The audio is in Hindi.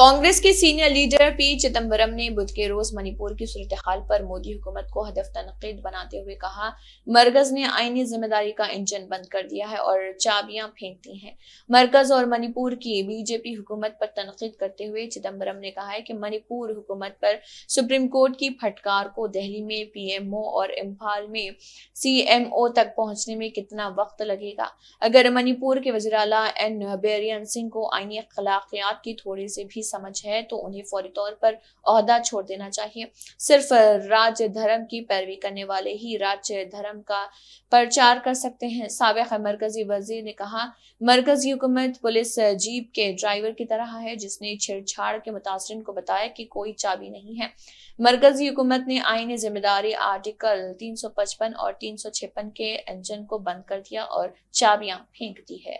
कांग्रेस के सीनियर लीडर पी चिदम्बरम ने बुध के रोज मणिपुर की सूरत हाल पर मोदी हुकूमत को हदफ तनकीद बनाते हुए कहा मरकज ने आईनी जिम्मेदारी का इंजन बंद कर दिया है और चाबियां फेंक दी हैं मरकज और मणिपुर की बीजेपी हुकूमत पर तनकीद करते हुए चिदम्बरम ने कहा है कि मणिपुर हुकूमत पर सुप्रीम कोर्ट की फटकार को दहली में पी और इम्फाल में सी तक पहुंचने में कितना वक्त लगेगा अगर मणिपुर के वजरा एन बेरियन सिंह को आईनी अखलाकियात की थोड़ी से भी समझ है तो उन्हें फौरी तौर पर अहदा छोड़ देना चाहिए सिर्फ राज्य धर्म की पैरवी करने वाले ही राज्य धर्म का प्रचार कर सकते हैं सबक मरकजी वजीर ने कहा मरकजी हुकूमत पुलिस जीप के ड्राइवर की तरह है जिसने छेड़छाड़ के मुतासरन को बताया कि कोई चाबी नहीं है मरकजी हुकूमत ने आईनी जिम्मेदारी आर्टिकल 355 और तीन के इंजन को बंद कर दिया और चाबियां फेंक दी है